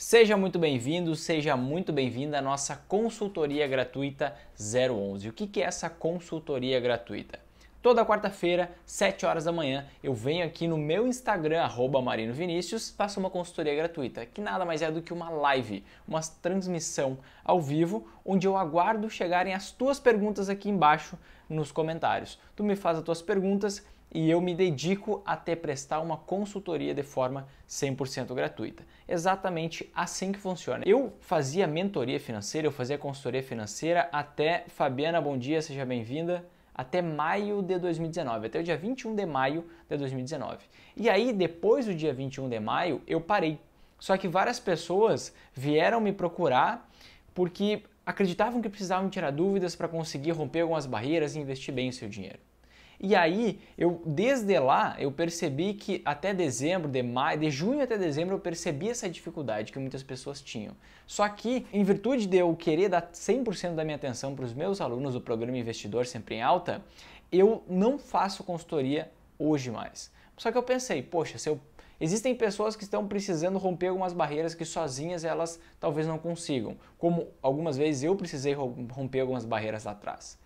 Seja muito bem-vindo, seja muito bem-vinda à nossa consultoria gratuita 011. O que é essa consultoria gratuita? Toda quarta-feira, 7 horas da manhã, eu venho aqui no meu Instagram, arroba Marino Vinícius, faço uma consultoria gratuita, que nada mais é do que uma live, uma transmissão ao vivo, onde eu aguardo chegarem as tuas perguntas aqui embaixo nos comentários. Tu me faz as tuas perguntas e eu me dedico até prestar uma consultoria de forma 100% gratuita. Exatamente assim que funciona. Eu fazia mentoria financeira, eu fazia consultoria financeira até Fabiana, bom dia, seja bem-vinda, até maio de 2019, até o dia 21 de maio de 2019. E aí, depois do dia 21 de maio, eu parei. Só que várias pessoas vieram me procurar porque acreditavam que precisavam tirar dúvidas para conseguir romper algumas barreiras e investir bem o seu dinheiro. E aí, eu desde lá, eu percebi que até dezembro, de maio, de junho até dezembro, eu percebi essa dificuldade que muitas pessoas tinham. Só que, em virtude de eu querer dar 100% da minha atenção para os meus alunos do programa Investidor Sempre em Alta, eu não faço consultoria hoje mais. Só que eu pensei, poxa, se eu Existem pessoas que estão precisando romper algumas barreiras que sozinhas elas talvez não consigam, como algumas vezes eu precisei romper algumas barreiras lá atrás.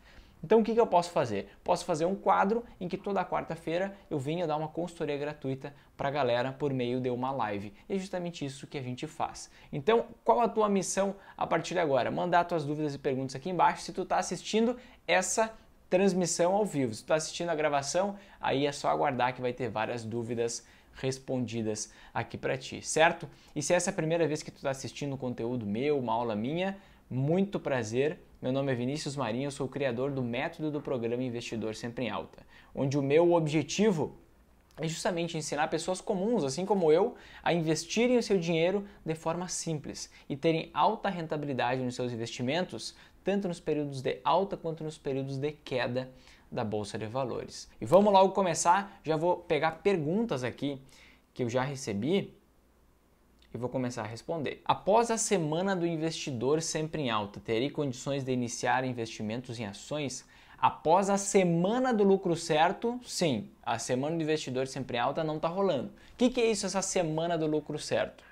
Então o que, que eu posso fazer? Posso fazer um quadro em que toda quarta-feira eu venha dar uma consultoria gratuita para a galera por meio de uma live. E é justamente isso que a gente faz. Então, qual a tua missão a partir de agora? Mandar tuas dúvidas e perguntas aqui embaixo. Se tu está assistindo essa transmissão ao vivo, se tu está assistindo a gravação, aí é só aguardar que vai ter várias dúvidas respondidas aqui para ti, certo? E se essa é a primeira vez que tu está assistindo um conteúdo meu, uma aula minha, muito prazer meu nome é Vinícius Marinho, eu sou o criador do método do programa Investidor Sempre em Alta, onde o meu objetivo é justamente ensinar pessoas comuns, assim como eu, a investirem o seu dinheiro de forma simples e terem alta rentabilidade nos seus investimentos, tanto nos períodos de alta quanto nos períodos de queda da bolsa de valores. E vamos logo começar, já vou pegar perguntas aqui que eu já recebi e vou começar a responder. Após a semana do investidor sempre em alta, terei condições de iniciar investimentos em ações? Após a semana do lucro certo, sim, a semana do investidor sempre em alta não está rolando. O que, que é isso, essa semana do lucro certo?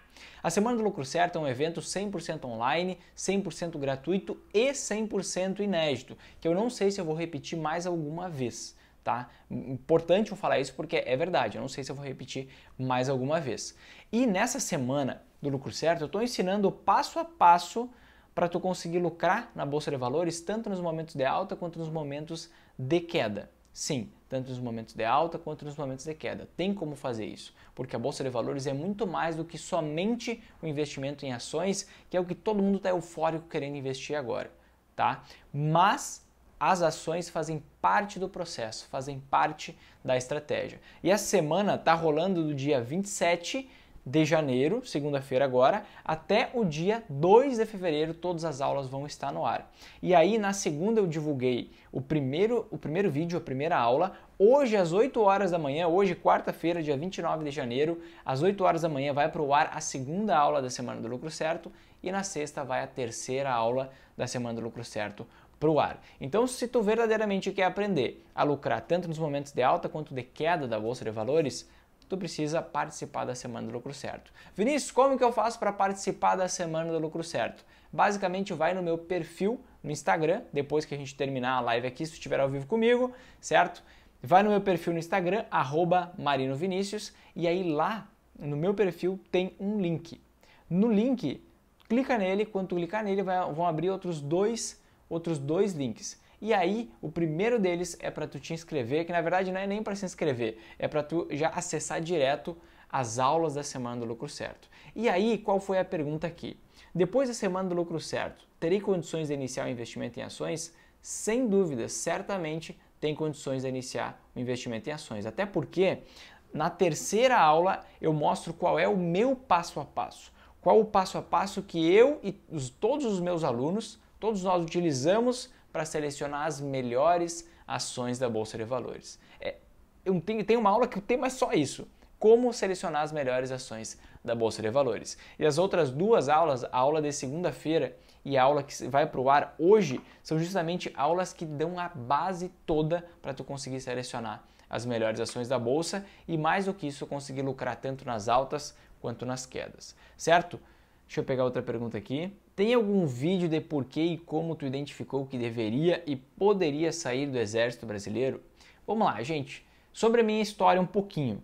A Semana do Lucro Certo é um evento 100% online, 100% gratuito e 100% inédito, que eu não sei se eu vou repetir mais alguma vez tá? Importante eu falar isso porque é verdade, eu não sei se eu vou repetir mais alguma vez. E nessa semana do lucro certo, eu estou ensinando passo a passo para tu conseguir lucrar na bolsa de valores tanto nos momentos de alta quanto nos momentos de queda. Sim, tanto nos momentos de alta quanto nos momentos de queda. Tem como fazer isso, porque a bolsa de valores é muito mais do que somente o investimento em ações, que é o que todo mundo está eufórico querendo investir agora, tá? Mas as ações fazem parte do processo, fazem parte da estratégia. E a semana está rolando do dia 27 de janeiro, segunda-feira agora, até o dia 2 de fevereiro, todas as aulas vão estar no ar. E aí, na segunda, eu divulguei o primeiro, o primeiro vídeo, a primeira aula. Hoje, às 8 horas da manhã, hoje, quarta-feira, dia 29 de janeiro, às 8 horas da manhã, vai para o ar a segunda aula da Semana do Lucro Certo. E na sexta, vai a terceira aula da Semana do Lucro Certo para o ar. Então, se tu verdadeiramente quer aprender a lucrar tanto nos momentos de alta quanto de queda da bolsa de valores, tu precisa participar da semana do lucro certo. Vinícius, como que eu faço para participar da semana do lucro certo? Basicamente, vai no meu perfil no Instagram, depois que a gente terminar a live aqui, se estiver ao vivo comigo, certo? Vai no meu perfil no Instagram, marinovinicius, e aí lá no meu perfil tem um link. No link, clica nele, quando tu clicar nele, vai, vão abrir outros dois outros dois links. E aí, o primeiro deles é para tu te inscrever, que na verdade não é nem para se inscrever, é para tu já acessar direto as aulas da Semana do Lucro Certo. E aí, qual foi a pergunta aqui? Depois da Semana do Lucro Certo, terei condições de iniciar o um investimento em ações? Sem dúvida, certamente tem condições de iniciar o um investimento em ações. Até porque na terceira aula eu mostro qual é o meu passo a passo. Qual o passo a passo que eu e todos os meus alunos todos nós utilizamos para selecionar as melhores ações da Bolsa de Valores. É, eu tenho, tem uma aula que o tema é só isso. Como selecionar as melhores ações da Bolsa de Valores. E as outras duas aulas, a aula de segunda-feira e a aula que vai para o ar hoje, são justamente aulas que dão a base toda para tu conseguir selecionar as melhores ações da Bolsa e mais do que isso, conseguir lucrar tanto nas altas quanto nas quedas. Certo? Deixa eu pegar outra pergunta aqui. Tem algum vídeo de porquê e como tu identificou que deveria e poderia sair do Exército Brasileiro? Vamos lá, gente. Sobre a minha história um pouquinho.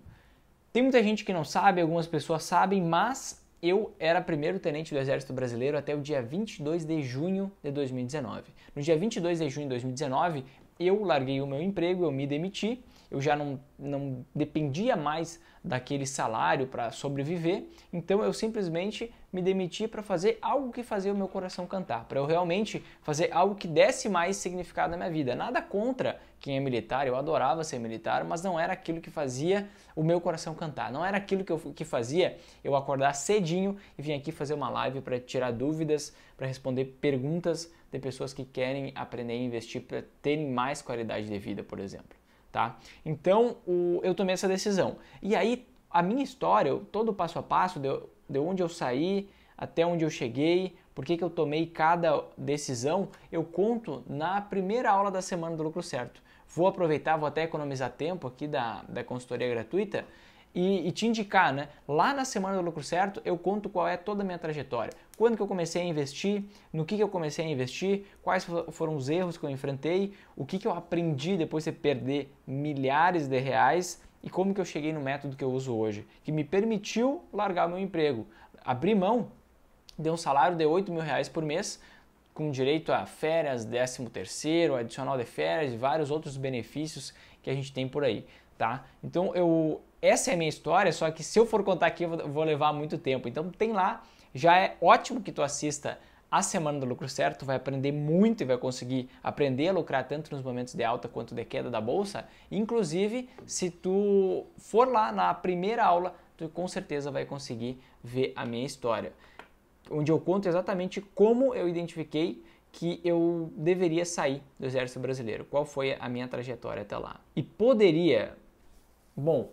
Tem muita gente que não sabe, algumas pessoas sabem, mas eu era primeiro tenente do Exército Brasileiro até o dia 22 de junho de 2019. No dia 22 de junho de 2019, eu larguei o meu emprego, eu me demiti, eu já não, não dependia mais daquele salário para sobreviver, então eu simplesmente me demitir para fazer algo que fazia o meu coração cantar, para eu realmente fazer algo que desse mais significado na minha vida. Nada contra quem é militar, eu adorava ser militar, mas não era aquilo que fazia o meu coração cantar. Não era aquilo que, eu, que fazia eu acordar cedinho e vir aqui fazer uma live para tirar dúvidas, para responder perguntas de pessoas que querem aprender a investir para terem mais qualidade de vida, por exemplo. Tá? Então o, eu tomei essa decisão. E aí a minha história, todo o passo a passo, deu, de onde eu saí até onde eu cheguei, por que, que eu tomei cada decisão, eu conto na primeira aula da semana do lucro certo. Vou aproveitar, vou até economizar tempo aqui da, da consultoria gratuita e, e te indicar, né? Lá na semana do lucro certo, eu conto qual é toda a minha trajetória. Quando que eu comecei a investir, no que, que eu comecei a investir, quais foram os erros que eu enfrentei, o que, que eu aprendi depois de perder milhares de reais e como que eu cheguei no método que eu uso hoje, que me permitiu largar meu emprego, abrir mão de um salário de 8 mil reais por mês, com direito a férias, 13 terceiro, adicional de férias e vários outros benefícios que a gente tem por aí, tá? Então eu essa é a minha história, só que se eu for contar aqui eu vou levar muito tempo. Então tem lá, já é ótimo que tu assista a semana do lucro certo, vai aprender muito e vai conseguir aprender a lucrar tanto nos momentos de alta quanto de queda da bolsa. Inclusive, se tu for lá na primeira aula, tu com certeza vai conseguir ver a minha história, onde eu conto exatamente como eu identifiquei que eu deveria sair do exército brasileiro, qual foi a minha trajetória até lá. E poderia, bom,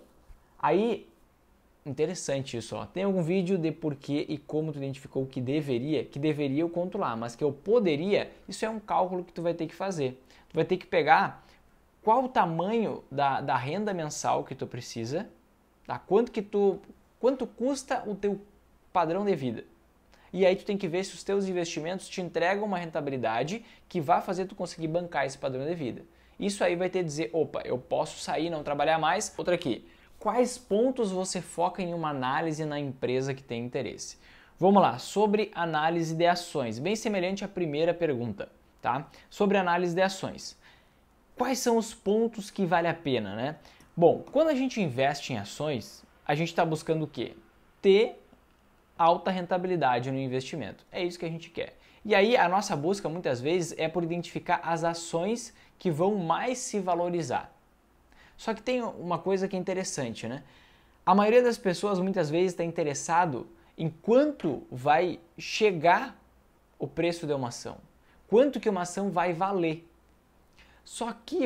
aí Interessante isso, ó. Tem algum vídeo de porquê e como tu identificou que deveria, que deveria eu controlar, mas que eu poderia, isso é um cálculo que tu vai ter que fazer. Tu vai ter que pegar qual o tamanho da, da renda mensal que tu precisa, tá? Quanto que tu, quanto custa o teu padrão de vida. E aí tu tem que ver se os teus investimentos te entregam uma rentabilidade que vai fazer tu conseguir bancar esse padrão de vida. Isso aí vai ter dizer, opa, eu posso sair, não trabalhar mais. Outra aqui, quais pontos você foca em uma análise na empresa que tem interesse. Vamos lá, sobre análise de ações, bem semelhante à primeira pergunta, tá? Sobre análise de ações. Quais são os pontos que vale a pena, né? Bom, quando a gente investe em ações, a gente está buscando o quê? Ter alta rentabilidade no investimento. É isso que a gente quer. E aí a nossa busca muitas vezes é por identificar as ações que vão mais se valorizar. Só que tem uma coisa que é interessante, né? A maioria das pessoas muitas vezes está interessado em quanto vai chegar o preço de uma ação, quanto que uma ação vai valer. Só que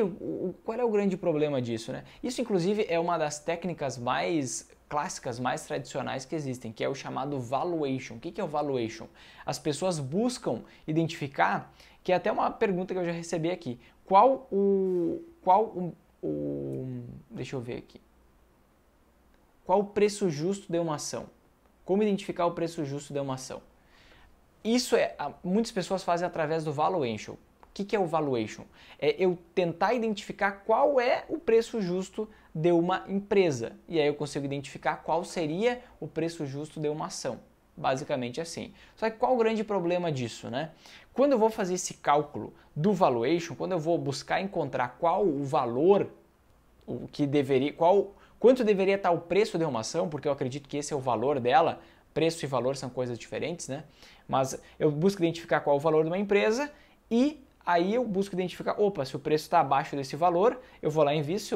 qual é o grande problema disso, né? Isso inclusive é uma das técnicas mais clássicas, mais tradicionais que existem, que é o chamado valuation. O que é o valuation? As pessoas buscam identificar, que é até uma pergunta que eu já recebi aqui, qual o qual o o. Deixa eu ver aqui. Qual o preço justo de uma ação? Como identificar o preço justo de uma ação? Isso é. Muitas pessoas fazem através do valuation. O que, que é o valuation? É eu tentar identificar qual é o preço justo de uma empresa. E aí eu consigo identificar qual seria o preço justo de uma ação. Basicamente assim. Só que qual o grande problema disso, né? Quando eu vou fazer esse cálculo do valuation, quando eu vou buscar encontrar qual o valor o que deveria, qual quanto deveria estar o preço de uma ação, porque eu acredito que esse é o valor dela. Preço e valor são coisas diferentes, né? Mas eu busco identificar qual o valor de uma empresa e aí eu busco identificar, opa, se o preço está abaixo desse valor, eu vou lá e invisto,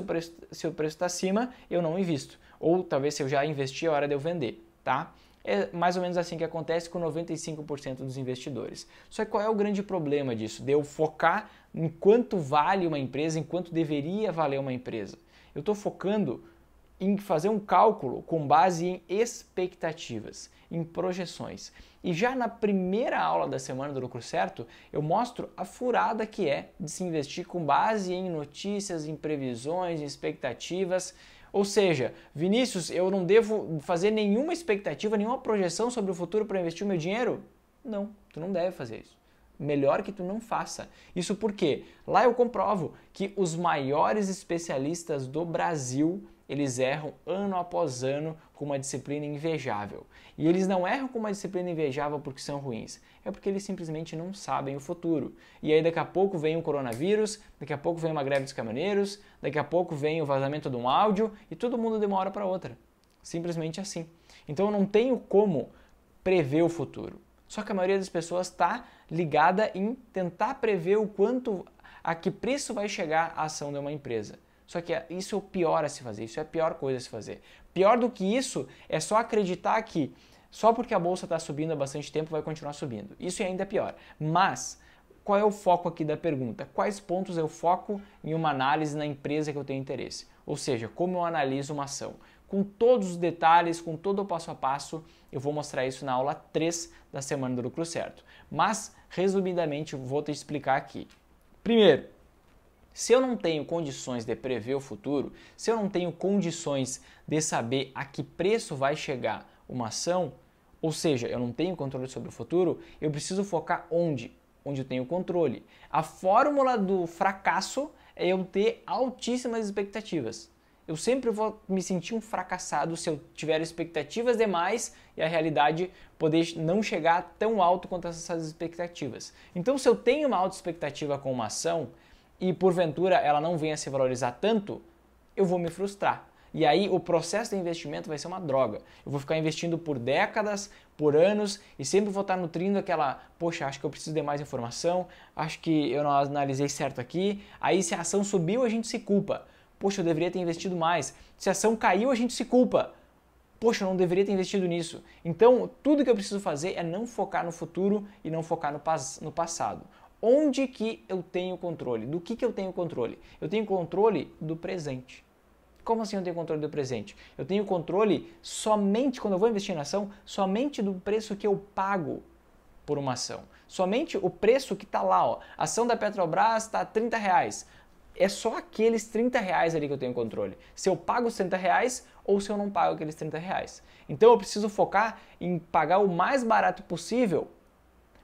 se o preço está acima, eu não invisto. Ou talvez se eu já investi, é hora de eu vender, tá? É mais ou menos assim que acontece com 95% dos investidores. Só que qual é o grande problema disso? De eu focar em quanto vale uma empresa, em quanto deveria valer uma empresa. Eu estou focando em fazer um cálculo com base em expectativas, em projeções. E já na primeira aula da semana do lucro certo, eu mostro a furada que é de se investir com base em notícias, em previsões, em expectativas, ou seja, Vinícius, eu não devo fazer nenhuma expectativa, nenhuma projeção sobre o futuro para investir o meu dinheiro? Não, tu não deve fazer isso. Melhor que tu não faça. Isso porque lá eu comprovo que os maiores especialistas do Brasil eles erram ano após ano com uma disciplina invejável. E eles não erram com uma disciplina invejável porque são ruins, é porque eles simplesmente não sabem o futuro. E aí daqui a pouco vem o coronavírus, daqui a pouco vem uma greve dos caminhoneiros, daqui a pouco vem o vazamento de um áudio e todo mundo demora para outra. Simplesmente assim. Então eu não tenho como prever o futuro. Só que a maioria das pessoas está ligada em tentar prever o quanto a que preço vai chegar a ação de uma empresa. Só que isso é o pior a se fazer, isso é a pior coisa a se fazer. Pior do que isso é só acreditar que só porque a bolsa está subindo há bastante tempo vai continuar subindo. Isso é ainda é pior. Mas qual é o foco aqui da pergunta? Quais pontos eu foco em uma análise na empresa que eu tenho interesse? Ou seja, como eu analiso uma ação? Com todos os detalhes, com todo o passo a passo, eu vou mostrar isso na aula 3 da semana do lucro certo. Mas, resumidamente, vou te explicar aqui. Primeiro, se eu não tenho condições de prever o futuro, se eu não tenho condições de saber a que preço vai chegar uma ação, ou seja, eu não tenho controle sobre o futuro, eu preciso focar onde? Onde eu tenho controle. A fórmula do fracasso é eu ter altíssimas expectativas. Eu sempre vou me sentir um fracassado se eu tiver expectativas demais e a realidade poder não chegar tão alto quanto essas expectativas. Então, se eu tenho uma alta expectativa com uma ação, e porventura ela não venha se valorizar tanto, eu vou me frustrar. E aí o processo de investimento vai ser uma droga. Eu vou ficar investindo por décadas, por anos e sempre vou estar nutrindo aquela, poxa, acho que eu preciso de mais informação, acho que eu não analisei certo aqui. Aí se a ação subiu, a gente se culpa. Poxa, eu deveria ter investido mais. Se a ação caiu, a gente se culpa. Poxa, eu não deveria ter investido nisso. Então, tudo que eu preciso fazer é não focar no futuro e não focar no, pas no passado onde que eu tenho controle? Do que, que eu tenho controle? Eu tenho controle do presente. Como assim eu tenho controle do presente? Eu tenho controle somente, quando eu vou investir na ação, somente do preço que eu pago por uma ação. Somente o preço que está lá, ó. A ação da Petrobras está 30 reais. É só aqueles 30 reais ali que eu tenho controle. Se eu pago os 30 reais ou se eu não pago aqueles 30 reais. Então eu preciso focar em pagar o mais barato possível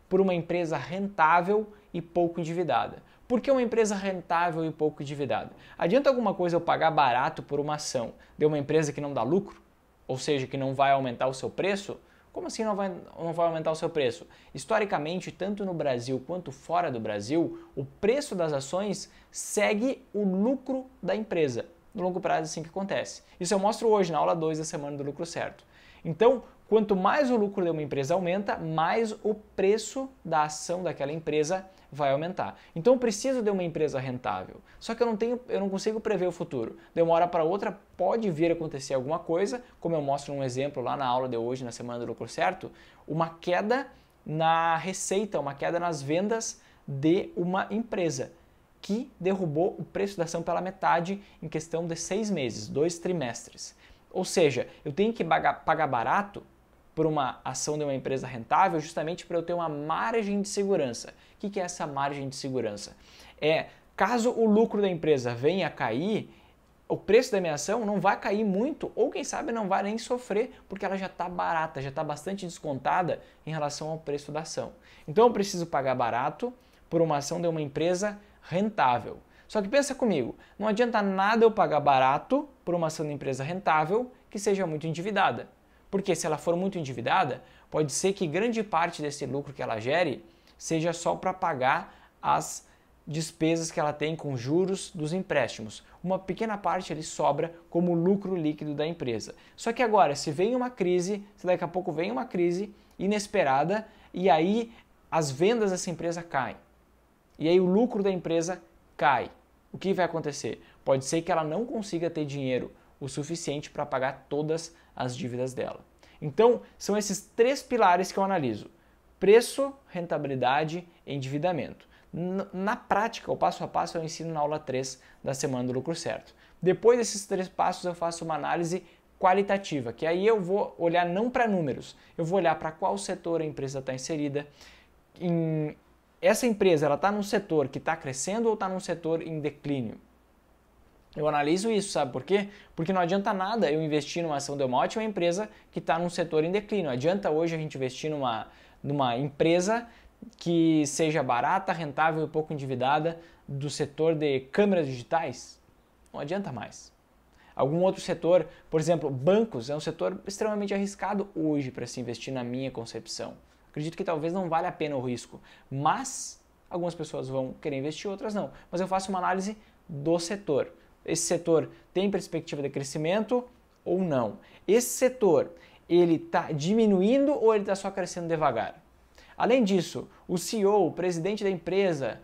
por uma empresa rentável e pouco endividada. Por que uma empresa rentável e pouco endividada? Adianta alguma coisa eu pagar barato por uma ação de uma empresa que não dá lucro? Ou seja, que não vai aumentar o seu preço? Como assim não vai, não vai aumentar o seu preço? Historicamente, tanto no Brasil quanto fora do Brasil, o preço das ações segue o lucro da empresa. No longo prazo, é assim que acontece. Isso eu mostro hoje na aula 2 da semana do lucro certo. Então, Quanto mais o lucro de uma empresa aumenta, mais o preço da ação daquela empresa vai aumentar. Então eu preciso de uma empresa rentável. Só que eu não tenho, eu não consigo prever o futuro. De uma hora para outra pode vir a acontecer alguma coisa, como eu mostro num exemplo lá na aula de hoje, na semana do lucro certo, uma queda na receita, uma queda nas vendas de uma empresa que derrubou o preço da ação pela metade em questão de seis meses, dois trimestres. Ou seja, eu tenho que pagar barato por uma ação de uma empresa rentável justamente para eu ter uma margem de segurança. O que é essa margem de segurança? É caso o lucro da empresa venha a cair, o preço da minha ação não vai cair muito, ou quem sabe não vai nem sofrer, porque ela já está barata, já está bastante descontada em relação ao preço da ação. Então eu preciso pagar barato por uma ação de uma empresa rentável. Só que pensa comigo, não adianta nada eu pagar barato por uma ação de empresa rentável que seja muito endividada. Porque se ela for muito endividada, pode ser que grande parte desse lucro que ela gere seja só para pagar as despesas que ela tem com juros dos empréstimos. Uma pequena parte ele sobra como lucro líquido da empresa. Só que agora, se vem uma crise, se daqui a pouco vem uma crise inesperada e aí as vendas dessa empresa caem. E aí o lucro da empresa cai. O que vai acontecer? Pode ser que ela não consiga ter dinheiro o suficiente para pagar todas as dívidas dela. Então, são esses três pilares que eu analiso: preço, rentabilidade e endividamento. Na prática, o passo a passo eu ensino na aula 3 da Semana do Lucro Certo. Depois desses três passos, eu faço uma análise qualitativa, que aí eu vou olhar não para números, eu vou olhar para qual setor a empresa está inserida, em essa empresa ela está num setor que está crescendo ou está num setor em declínio? Eu analiso isso, sabe por quê? Porque não adianta nada eu investir numa ação de uma ótima empresa que está num setor em declínio. Não adianta hoje a gente investir numa, numa empresa que seja barata, rentável e pouco endividada do setor de câmeras digitais. Não adianta mais. Algum outro setor, por exemplo, bancos, é um setor extremamente arriscado hoje para se investir, na minha concepção. Acredito que talvez não valha a pena o risco, mas algumas pessoas vão querer investir, outras não. Mas eu faço uma análise do setor esse setor tem perspectiva de crescimento ou não. Esse setor, ele está diminuindo ou ele está só crescendo devagar? Além disso, o CEO, o presidente da empresa,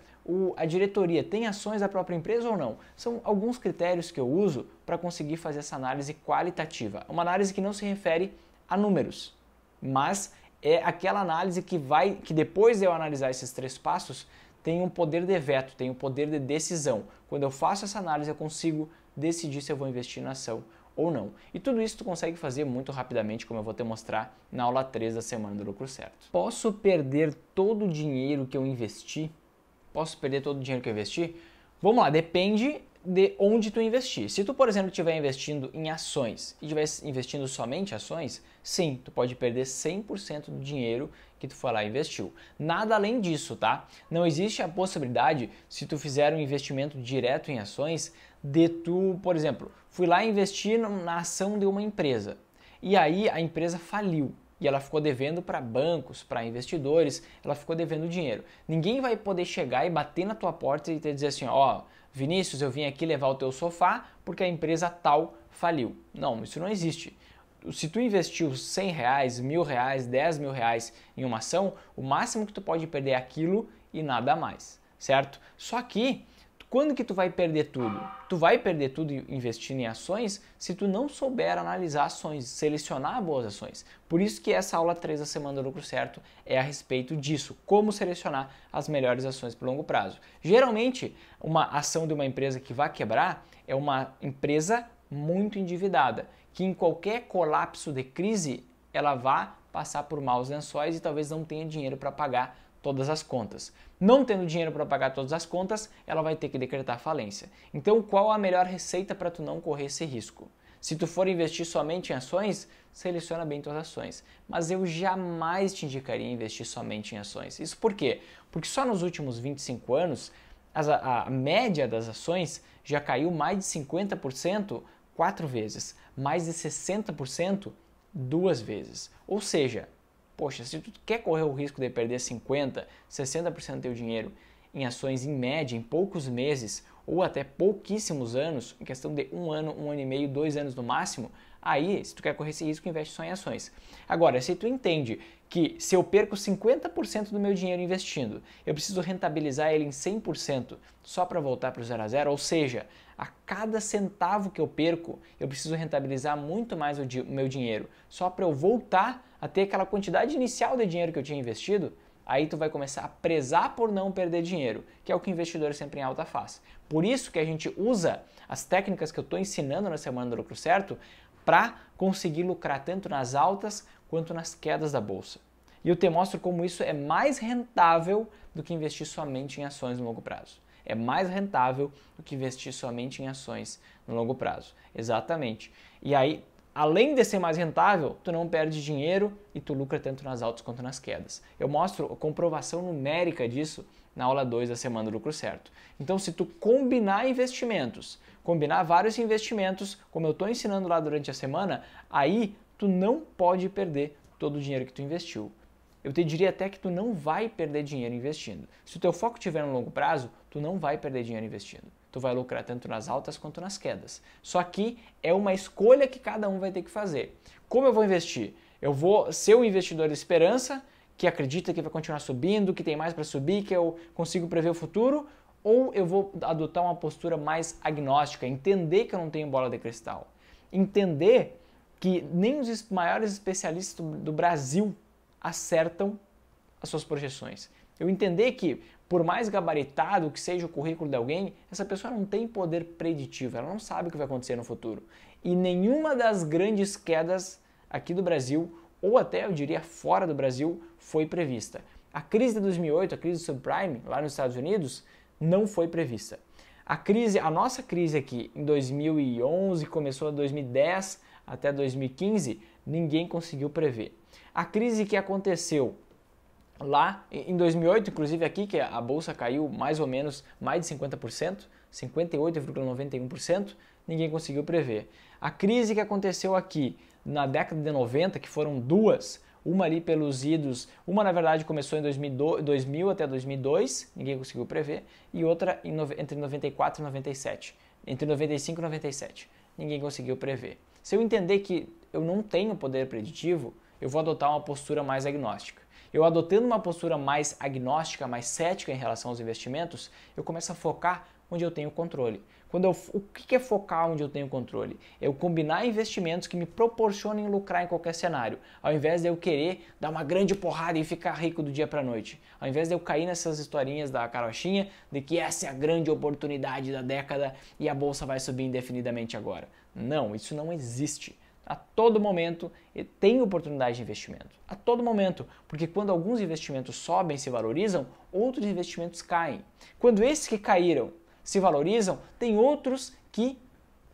a diretoria tem ações da própria empresa ou não? São alguns critérios que eu uso para conseguir fazer essa análise qualitativa. Uma análise que não se refere a números, mas é aquela análise que vai que depois de eu analisar esses três passos, tem um poder de veto, tem um poder de decisão. Quando eu faço essa análise, eu consigo decidir se eu vou investir na ação ou não. E tudo isso tu consegue fazer muito rapidamente, como eu vou te mostrar na aula 3 da semana do lucro certo. Posso perder todo o dinheiro que eu investi? Posso perder todo o dinheiro que eu investi? Vamos lá, depende de onde tu investir. Se tu, por exemplo, estiver investindo em ações e estiver investindo somente ações, sim, tu pode perder 100% do dinheiro que tu foi lá e investiu. Nada além disso, tá? Não existe a possibilidade, se tu fizer um investimento direto em ações, de tu, por exemplo, fui lá investir na ação de uma empresa e aí a empresa faliu e ela ficou devendo para bancos, para investidores, ela ficou devendo dinheiro. Ninguém vai poder chegar e bater na tua porta e te dizer assim, ó, oh, Vinícius, eu vim aqui levar o teu sofá porque a empresa tal faliu. Não, isso não existe se tu investiu 100 reais, mil reais, 10 mil reais em uma ação, o máximo que tu pode perder é aquilo e nada mais, certo? Só que quando que tu vai perder tudo? Tu vai perder tudo investindo em ações se tu não souber analisar ações, selecionar boas ações. Por isso que essa aula 3 da Semana do Lucro Certo é a respeito disso, como selecionar as melhores ações para longo prazo. Geralmente, uma ação de uma empresa que vai quebrar é uma empresa muito endividada que em qualquer colapso de crise ela vá passar por maus lençóis e talvez não tenha dinheiro para pagar todas as contas. Não tendo dinheiro para pagar todas as contas, ela vai ter que decretar falência. Então, qual a melhor receita para tu não correr esse risco? Se tu for investir somente em ações, seleciona bem tuas ações. Mas eu jamais te indicaria investir somente em ações. Isso por quê? Porque só nos últimos 25 anos, a, a média das ações já caiu mais de 50% quatro vezes, mais de 60% duas vezes. Ou seja, poxa, se tu quer correr o risco de perder 50, 60% do teu dinheiro em ações em média, em poucos meses ou até pouquíssimos anos, em questão de um ano, um ano e meio, dois anos no máximo, aí, se tu quer correr esse risco, investe só em ações. Agora, se tu entende que se eu perco 50% do meu dinheiro investindo, eu preciso rentabilizar ele em 100% só para voltar para o zero a zero, ou seja, a cada centavo que eu perco, eu preciso rentabilizar muito mais o, di o meu dinheiro. Só para eu voltar a ter aquela quantidade inicial de dinheiro que eu tinha investido, aí tu vai começar a prezar por não perder dinheiro, que é o que o investidor sempre em alta faz. Por isso que a gente usa as técnicas que eu estou ensinando na Semana do Lucro Certo para conseguir lucrar tanto nas altas quanto nas quedas da bolsa. E eu te mostro como isso é mais rentável do que investir somente em ações no longo prazo é mais rentável do que investir somente em ações no longo prazo. Exatamente. E aí, além de ser mais rentável, tu não perde dinheiro e tu lucra tanto nas altas quanto nas quedas. Eu mostro a comprovação numérica disso na aula 2 da semana do lucro certo. Então, se tu combinar investimentos, combinar vários investimentos, como eu estou ensinando lá durante a semana, aí tu não pode perder todo o dinheiro que tu investiu eu te diria até que tu não vai perder dinheiro investindo. Se o teu foco estiver no longo prazo, tu não vai perder dinheiro investindo. Tu vai lucrar tanto nas altas quanto nas quedas. Só que é uma escolha que cada um vai ter que fazer. Como eu vou investir? Eu vou ser um investidor de esperança, que acredita que vai continuar subindo, que tem mais para subir, que eu consigo prever o futuro, ou eu vou adotar uma postura mais agnóstica, entender que eu não tenho bola de cristal, entender que nem os maiores especialistas do Brasil acertam as suas projeções. Eu entender que, por mais gabaritado que seja o currículo de alguém, essa pessoa não tem poder preditivo, ela não sabe o que vai acontecer no futuro. E nenhuma das grandes quedas aqui do Brasil, ou até eu diria fora do Brasil, foi prevista. A crise de 2008, a crise do subprime lá nos Estados Unidos, não foi prevista. A crise, a nossa crise aqui em 2011 começou em 2010 até 2015, ninguém conseguiu prever. A crise que aconteceu lá em 2008, inclusive aqui que a bolsa caiu mais ou menos mais de 50%, 58,91%, ninguém conseguiu prever. A crise que aconteceu aqui na década de 90, que foram duas, uma ali pelos idos, uma na verdade começou em 2000, 2000 até 2002, ninguém conseguiu prever, e outra entre 94 e 97, entre 95 e 97, ninguém conseguiu prever. Se eu entender que eu não tenho poder preditivo, eu vou adotar uma postura mais agnóstica. Eu adotando uma postura mais agnóstica, mais cética em relação aos investimentos, eu começo a focar onde eu tenho controle. Quando eu, o que é focar onde eu tenho controle? É eu combinar investimentos que me proporcionem lucrar em qualquer cenário, ao invés de eu querer dar uma grande porrada e ficar rico do dia para noite. Ao invés de eu cair nessas historinhas da carochinha de que essa é a grande oportunidade da década e a bolsa vai subir indefinidamente agora. Não, isso não existe. A todo momento tem oportunidade de investimento. A todo momento, porque quando alguns investimentos sobem e se valorizam, outros investimentos caem. Quando esses que caíram se valorizam, tem outros que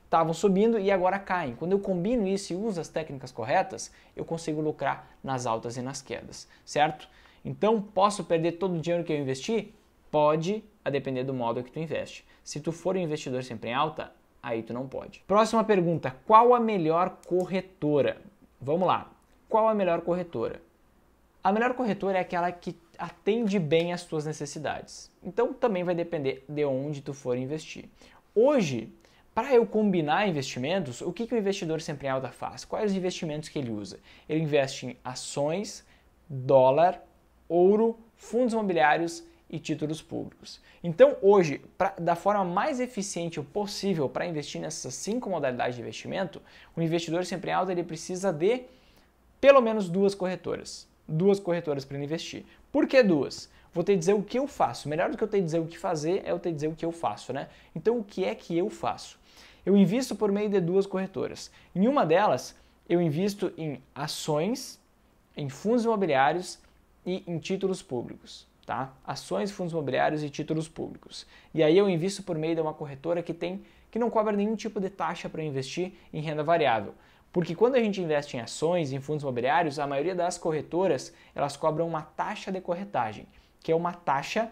estavam subindo e agora caem. Quando eu combino isso e uso as técnicas corretas, eu consigo lucrar nas altas e nas quedas, certo? Então, posso perder todo o dinheiro que eu investi? Pode, a depender do modo que tu investe. Se tu for um investidor sempre em alta, aí tu não pode. Próxima pergunta: qual a melhor corretora? Vamos lá. Qual a melhor corretora? A melhor corretora é aquela que atende bem às tuas necessidades. Então também vai depender de onde tu for investir. Hoje, para eu combinar investimentos, o que, que o investidor sempre em alta faz? Quais os investimentos que ele usa? Ele investe em ações, dólar, ouro, fundos imobiliários e títulos públicos. Então, hoje, pra, da forma mais eficiente possível para investir nessas cinco modalidades de investimento, o investidor sempre em alta ele precisa de pelo menos duas corretoras. Duas corretoras para investir. Por que duas? Vou te dizer o que eu faço. Melhor do que eu te dizer o que fazer é eu te dizer o que eu faço, né? Então, o que é que eu faço? Eu invisto por meio de duas corretoras. Em uma delas, eu invisto em ações, em fundos imobiliários e em títulos públicos. Tá? Ações, fundos imobiliários e títulos públicos. E aí eu invisto por meio de uma corretora que tem que não cobra nenhum tipo de taxa para investir em renda variável. Porque quando a gente investe em ações, em fundos imobiliários, a maioria das corretoras, elas cobram uma taxa de corretagem, que é uma taxa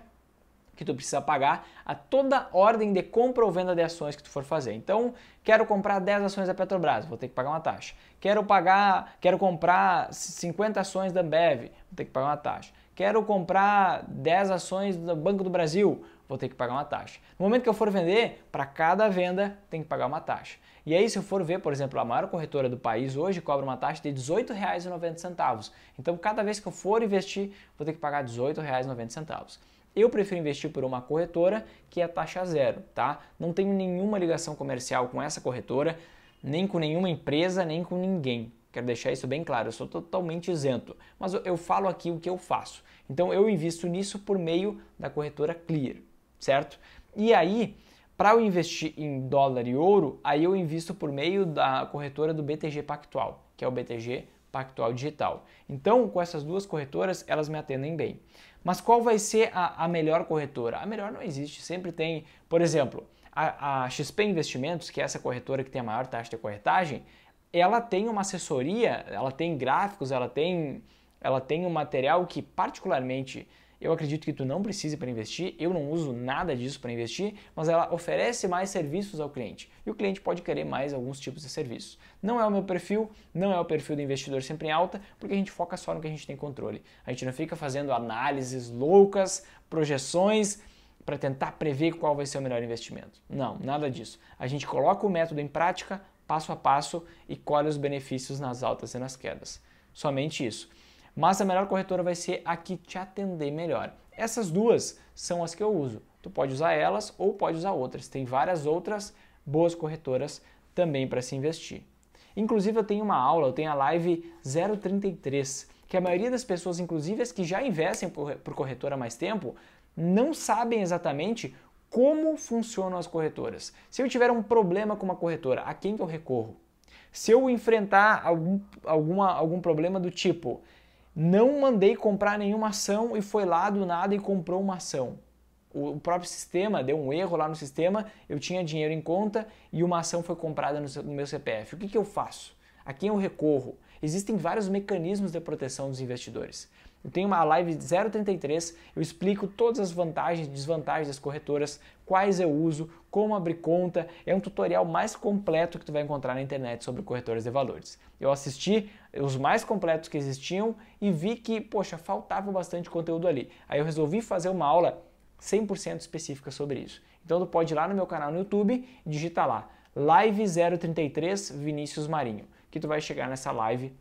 que tu precisa pagar a toda ordem de compra ou venda de ações que tu for fazer. Então, quero comprar 10 ações da Petrobras, vou ter que pagar uma taxa. Quero pagar, quero comprar 50 ações da Ambev, vou ter que pagar uma taxa. Quero comprar 10 ações do Banco do Brasil, vou ter que pagar uma taxa. No momento que eu for vender, para cada venda tem que pagar uma taxa. E aí, se eu for ver, por exemplo, a maior corretora do país hoje cobra uma taxa de R$18,90. Então, cada vez que eu for investir, vou ter que pagar R$18,90. Eu prefiro investir por uma corretora que é taxa zero, tá? Não tenho nenhuma ligação comercial com essa corretora, nem com nenhuma empresa, nem com ninguém. Quero deixar isso bem claro, eu sou totalmente isento, mas eu falo aqui o que eu faço. Então eu invisto nisso por meio da corretora Clear certo? E aí, para eu investir em dólar e ouro, aí eu invisto por meio da corretora do BTG Pactual, que é o BTG Pactual Digital. Então, com essas duas corretoras, elas me atendem bem. Mas qual vai ser a, a melhor corretora? A melhor não existe, sempre tem, por exemplo, a, a XP Investimentos, que é essa corretora que tem a maior taxa de corretagem, ela tem uma assessoria, ela tem gráficos, ela tem, ela tem um material que particularmente eu acredito que tu não precise para investir, eu não uso nada disso para investir, mas ela oferece mais serviços ao cliente e o cliente pode querer mais alguns tipos de serviços. Não é o meu perfil, não é o perfil do investidor sempre em alta, porque a gente foca só no que a gente tem controle. A gente não fica fazendo análises loucas, projeções para tentar prever qual vai ser o melhor investimento. Não, nada disso. A gente coloca o método em prática, passo a passo e colhe os benefícios nas altas e nas quedas. Somente isso mas a melhor corretora vai ser a que te atender melhor. Essas duas são as que eu uso. Tu pode usar elas ou pode usar outras. Tem várias outras boas corretoras também para se investir. Inclusive, eu tenho uma aula, eu tenho a live 033, que a maioria das pessoas, inclusive as que já investem por corretora há mais tempo, não sabem exatamente como funcionam as corretoras. Se eu tiver um problema com uma corretora, a quem eu recorro? Se eu enfrentar algum, alguma, algum problema do tipo, não mandei comprar nenhuma ação e foi lá do nada e comprou uma ação. O próprio sistema deu um erro lá no sistema, eu tinha dinheiro em conta e uma ação foi comprada no meu CPF. O que, que eu faço? A quem eu recorro? Existem vários mecanismos de proteção dos investidores. Eu tenho uma live 033, eu explico todas as vantagens e desvantagens das corretoras, quais eu uso, como abrir conta. É um tutorial mais completo que tu vai encontrar na internet sobre corretores de valores. Eu assisti os mais completos que existiam e vi que, poxa, faltava bastante conteúdo ali. Aí eu resolvi fazer uma aula 100% específica sobre isso. Então tu pode ir lá no meu canal no YouTube, digita lá Live 033 Vinícius Marinho, que tu vai chegar nessa live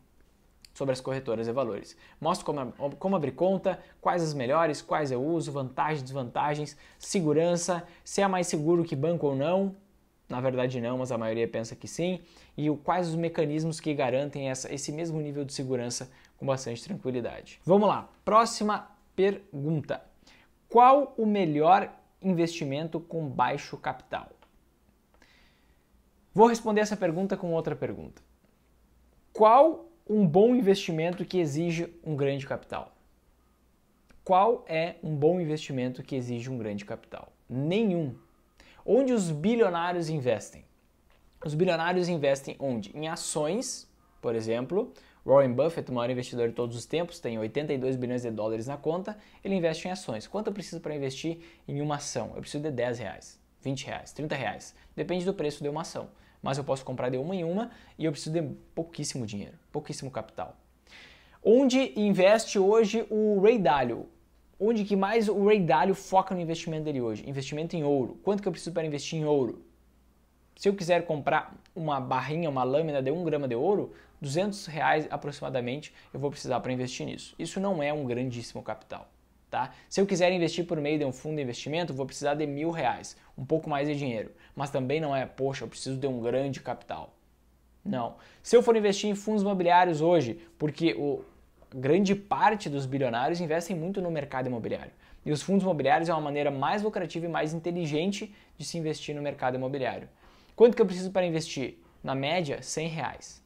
sobre as corretoras e valores. Mostro como, como abrir conta, quais as melhores, quais eu uso, vantagens, desvantagens, segurança, se é mais seguro que banco ou não. Na verdade, não, mas a maioria pensa que sim. E quais os mecanismos que garantem essa, esse mesmo nível de segurança com bastante tranquilidade. Vamos lá, próxima pergunta. Qual o melhor investimento com baixo capital? Vou responder essa pergunta com outra pergunta. Qual um bom investimento que exige um grande capital? Qual é um bom investimento que exige um grande capital? Nenhum. Onde os bilionários investem? Os bilionários investem onde? Em ações, por exemplo. Warren Buffett, o maior investidor de todos os tempos, tem 82 bilhões de dólares na conta, ele investe em ações. Quanto eu preciso para investir em uma ação? Eu preciso de 10 reais, 20 reais, 30 reais. Depende do preço de uma ação mas eu posso comprar de uma em uma e eu preciso de pouquíssimo dinheiro, pouquíssimo capital. Onde investe hoje o Ray Dalio? Onde que mais o Ray Dalio foca no investimento dele hoje? Investimento em ouro. Quanto que eu preciso para investir em ouro? Se eu quiser comprar uma barrinha, uma lâmina de 1 um grama de ouro, 200 reais aproximadamente eu vou precisar para investir nisso. Isso não é um grandíssimo capital. Tá? Se eu quiser investir por meio de um fundo de investimento, vou precisar de mil reais, um pouco mais de dinheiro. Mas também não é, poxa, eu preciso de um grande capital. Não. Se eu for investir em fundos imobiliários hoje, porque o grande parte dos bilionários investem muito no mercado imobiliário. E os fundos imobiliários é uma maneira mais lucrativa e mais inteligente de se investir no mercado imobiliário. Quanto que eu preciso para investir? Na média, 100 reais.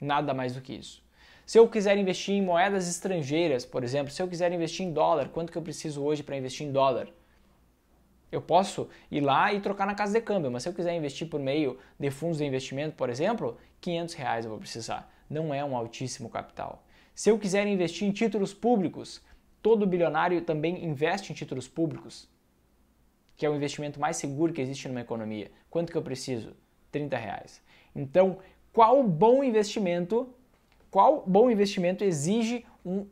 Nada mais do que isso. Se eu quiser investir em moedas estrangeiras, por exemplo, se eu quiser investir em dólar, quanto que eu preciso hoje para investir em dólar? Eu posso ir lá e trocar na casa de câmbio, mas se eu quiser investir por meio de fundos de investimento, por exemplo, 500 reais eu vou precisar. Não é um altíssimo capital. Se eu quiser investir em títulos públicos, todo bilionário também investe em títulos públicos, que é o investimento mais seguro que existe numa economia. Quanto que eu preciso? 30 reais. Então, qual bom investimento qual bom investimento exige um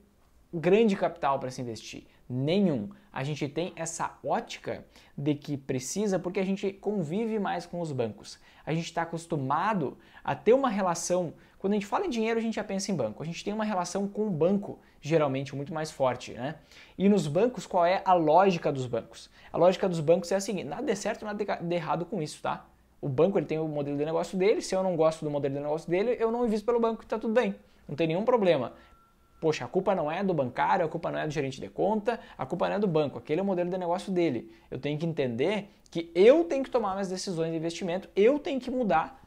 grande capital para se investir? Nenhum. A gente tem essa ótica de que precisa porque a gente convive mais com os bancos. A gente está acostumado a ter uma relação. Quando a gente fala em dinheiro, a gente já pensa em banco. A gente tem uma relação com o banco, geralmente muito mais forte. Né? E nos bancos, qual é a lógica dos bancos? A lógica dos bancos é a seguinte: nada de é certo, nada é de errado com isso, tá? O banco ele tem o modelo de negócio dele. Se eu não gosto do modelo de negócio dele, eu não invisto pelo banco e está tudo bem. Não tem nenhum problema. Poxa, a culpa não é do bancário, a culpa não é do gerente de conta, a culpa não é do banco. Aquele é o modelo de negócio dele. Eu tenho que entender que eu tenho que tomar minhas decisões de investimento, eu tenho que mudar.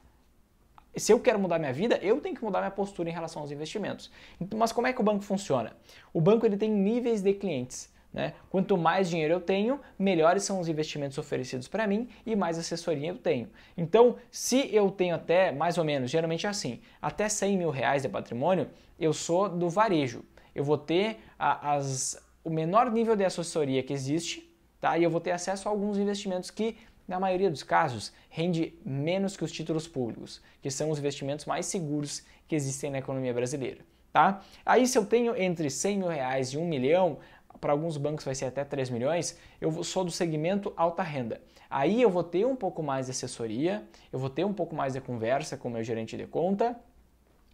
Se eu quero mudar minha vida, eu tenho que mudar minha postura em relação aos investimentos. Mas como é que o banco funciona? O banco ele tem níveis de clientes. Né? Quanto mais dinheiro eu tenho, melhores são os investimentos oferecidos para mim e mais assessoria eu tenho. Então, se eu tenho até mais ou menos, geralmente é assim, até 100 mil reais de patrimônio, eu sou do varejo. Eu vou ter a, as, o menor nível de assessoria que existe, tá? E eu vou ter acesso a alguns investimentos que na maioria dos casos, rende menos que os títulos públicos, que são os investimentos mais seguros que existem na economia brasileira. Tá? Aí se eu tenho entre 100 mil reais e 1 milhão, para alguns bancos vai ser até 3 milhões, eu sou do segmento alta renda. Aí eu vou ter um pouco mais de assessoria, eu vou ter um pouco mais de conversa com o meu gerente de conta,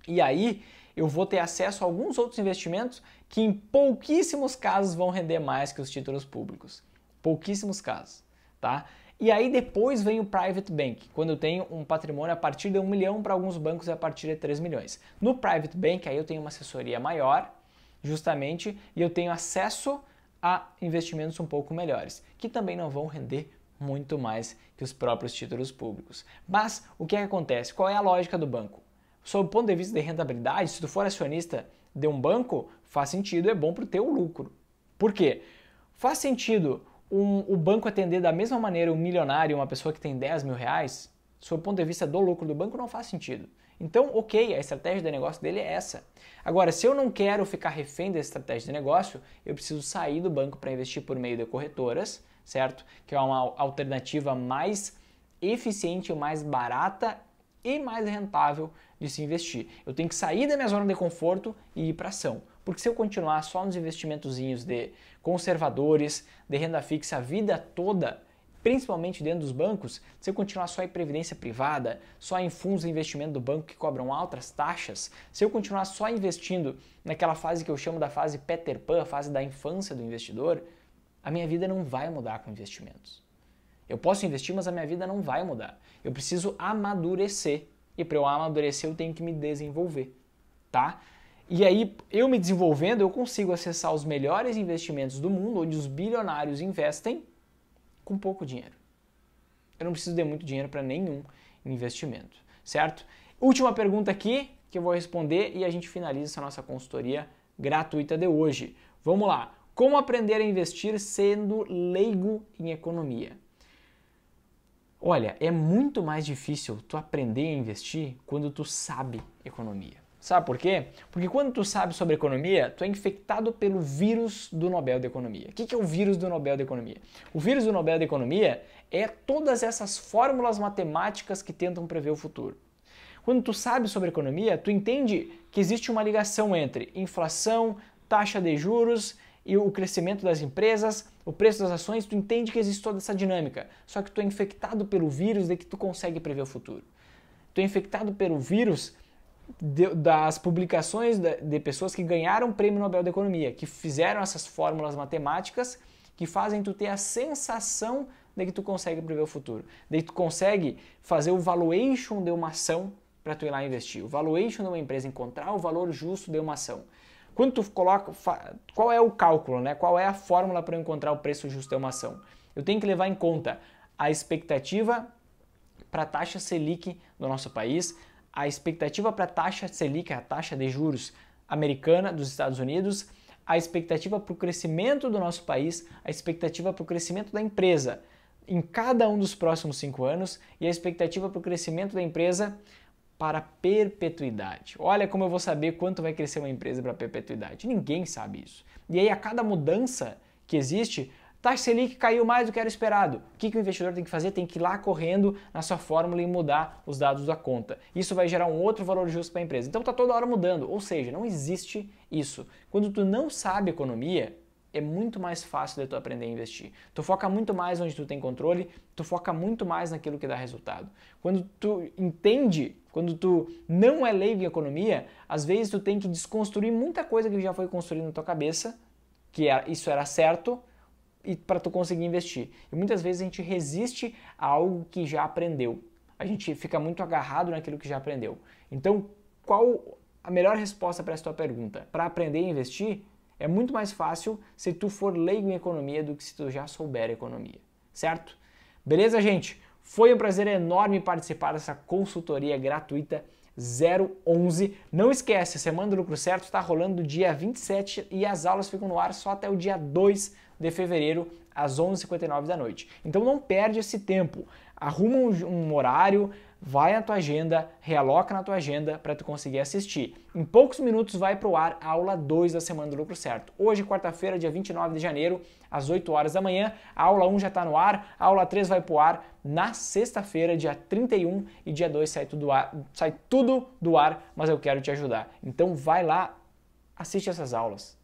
e aí eu vou ter acesso a alguns outros investimentos que em pouquíssimos casos vão render mais que os títulos públicos. Pouquíssimos casos, tá? E aí depois vem o private bank, quando eu tenho um patrimônio a partir de 1 milhão, para alguns bancos é a partir de 3 milhões. No private bank aí eu tenho uma assessoria maior, justamente, e eu tenho acesso a investimentos um pouco melhores, que também não vão render muito mais que os próprios títulos públicos. Mas o que, é que acontece? Qual é a lógica do banco? Sob o ponto de vista de rentabilidade, se tu for acionista de um banco, faz sentido, é bom para o teu lucro. Por quê? Faz sentido um, o banco atender da mesma maneira um milionário, uma pessoa que tem 10 mil reais? sob o ponto de vista do lucro do banco, não faz sentido. Então, ok, a estratégia de negócio dele é essa. Agora, se eu não quero ficar refém dessa estratégia de negócio, eu preciso sair do banco para investir por meio de corretoras, certo? Que é uma alternativa mais eficiente, mais barata e mais rentável de se investir. Eu tenho que sair da minha zona de conforto e ir para ação. Porque se eu continuar só nos investimentozinhos de conservadores, de renda fixa a vida toda, principalmente dentro dos bancos, se eu continuar só em previdência privada, só em fundos de investimento do banco que cobram altas taxas, se eu continuar só investindo naquela fase que eu chamo da fase Peter Pan, a fase da infância do investidor, a minha vida não vai mudar com investimentos. Eu posso investir, mas a minha vida não vai mudar. Eu preciso amadurecer. E para eu amadurecer, eu tenho que me desenvolver, tá? E aí, eu me desenvolvendo, eu consigo acessar os melhores investimentos do mundo, onde os bilionários investem com pouco dinheiro. Eu não preciso de muito dinheiro para nenhum investimento, certo? Última pergunta aqui que eu vou responder e a gente finaliza essa nossa consultoria gratuita de hoje. Vamos lá. Como aprender a investir sendo leigo em economia? Olha, é muito mais difícil tu aprender a investir quando tu sabe economia. Sabe por quê? Porque quando tu sabe sobre economia, tu é infectado pelo vírus do Nobel da Economia. O que é o vírus do Nobel da Economia? O vírus do Nobel da Economia é todas essas fórmulas matemáticas que tentam prever o futuro. Quando tu sabe sobre economia, tu entende que existe uma ligação entre inflação, taxa de juros e o crescimento das empresas, o preço das ações, tu entende que existe toda essa dinâmica. Só que tu é infectado pelo vírus de que tu consegue prever o futuro. Tu é infectado pelo vírus de, das publicações de, de pessoas que ganharam o Prêmio Nobel de Economia, que fizeram essas fórmulas matemáticas que fazem tu ter a sensação de que tu consegue prever o futuro, de que tu consegue fazer o valuation de uma ação para tu ir lá investir, o valuation de uma empresa, encontrar o valor justo de uma ação. Quando tu coloca, qual é o cálculo, né? Qual é a fórmula para encontrar o preço justo de uma ação? Eu tenho que levar em conta a expectativa para a taxa Selic do nosso país, a expectativa para a taxa Selic, a taxa de juros americana dos Estados Unidos, a expectativa para o crescimento do nosso país, a expectativa para o crescimento da empresa em cada um dos próximos cinco anos e a expectativa para o crescimento da empresa para perpetuidade. Olha como eu vou saber quanto vai crescer uma empresa para perpetuidade. Ninguém sabe isso. E aí a cada mudança que existe, Taxa Selic caiu mais do que era esperado. O que, que o investidor tem que fazer? Tem que ir lá correndo na sua fórmula e mudar os dados da conta. Isso vai gerar um outro valor justo para a empresa. Então está toda hora mudando, ou seja, não existe isso. Quando tu não sabe economia, é muito mais fácil de tu aprender a investir. Tu foca muito mais onde tu tem controle, tu foca muito mais naquilo que dá resultado. Quando tu entende, quando tu não é leigo em economia, às vezes tu tem que desconstruir muita coisa que já foi construída na tua cabeça, que é, isso era certo, e para tu conseguir investir. E muitas vezes a gente resiste a algo que já aprendeu. A gente fica muito agarrado naquilo que já aprendeu. Então, qual a melhor resposta para essa tua pergunta? Para aprender a investir, é muito mais fácil se tu for leigo em economia do que se tu já souber economia, certo? Beleza, gente? Foi um prazer enorme participar dessa consultoria gratuita 011. Não esquece, a Semana do Lucro Certo está rolando dia 27 e as aulas ficam no ar só até o dia 2 de fevereiro às 11h59 da noite. Então não perde esse tempo, arruma um, um horário, vai na tua agenda, realoca na tua agenda para tu conseguir assistir. Em poucos minutos vai para o ar a aula 2 da Semana do Lucro Certo. Hoje, quarta-feira, dia 29 de janeiro, às 8 horas da manhã, a aula 1 já está no ar, a aula 3 vai para o ar na sexta-feira, dia 31 e dia 2 sai tudo, ar, sai tudo do ar, mas eu quero te ajudar. Então vai lá, assiste essas aulas.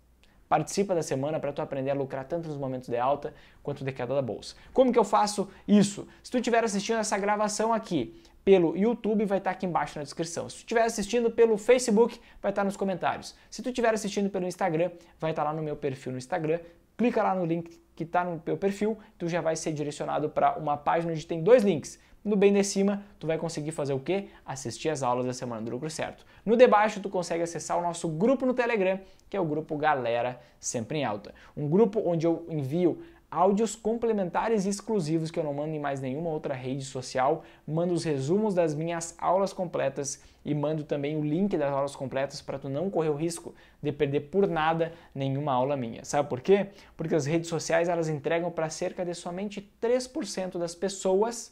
Participa da semana para tu aprender a lucrar tanto nos momentos de alta quanto de queda da bolsa. Como que eu faço isso? Se tu estiver assistindo essa gravação aqui pelo YouTube, vai estar tá aqui embaixo na descrição. Se tu estiver assistindo pelo Facebook, vai estar tá nos comentários. Se tu estiver assistindo pelo Instagram, vai estar tá lá no meu perfil no Instagram. Clica lá no link que está no meu perfil, tu já vai ser direcionado para uma página onde tem dois links no bem de cima, tu vai conseguir fazer o quê? Assistir as aulas da Semana do Lucro Certo. No debaixo, tu consegue acessar o nosso grupo no Telegram, que é o grupo Galera Sempre em Alta. Um grupo onde eu envio áudios complementares e exclusivos que eu não mando em mais nenhuma outra rede social, mando os resumos das minhas aulas completas e mando também o link das aulas completas para tu não correr o risco de perder por nada nenhuma aula minha. Sabe por quê? Porque as redes sociais elas entregam para cerca de somente 3% das pessoas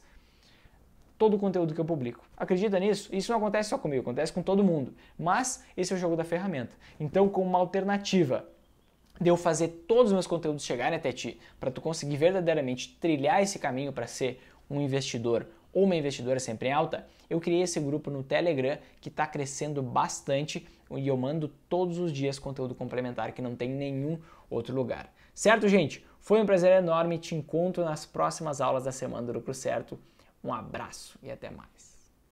todo o conteúdo que eu publico. Acredita nisso? Isso não acontece só comigo, acontece com todo mundo. Mas esse é o jogo da ferramenta. Então, como uma alternativa de eu fazer todos os meus conteúdos chegarem até ti, para tu conseguir verdadeiramente trilhar esse caminho para ser um investidor ou uma investidora sempre em alta, eu criei esse grupo no Telegram que está crescendo bastante e eu mando todos os dias conteúdo complementar que não tem em nenhum outro lugar. Certo, gente? Foi um prazer enorme. Te encontro nas próximas aulas da Semana do Lucro Certo. Um abraço e até mais.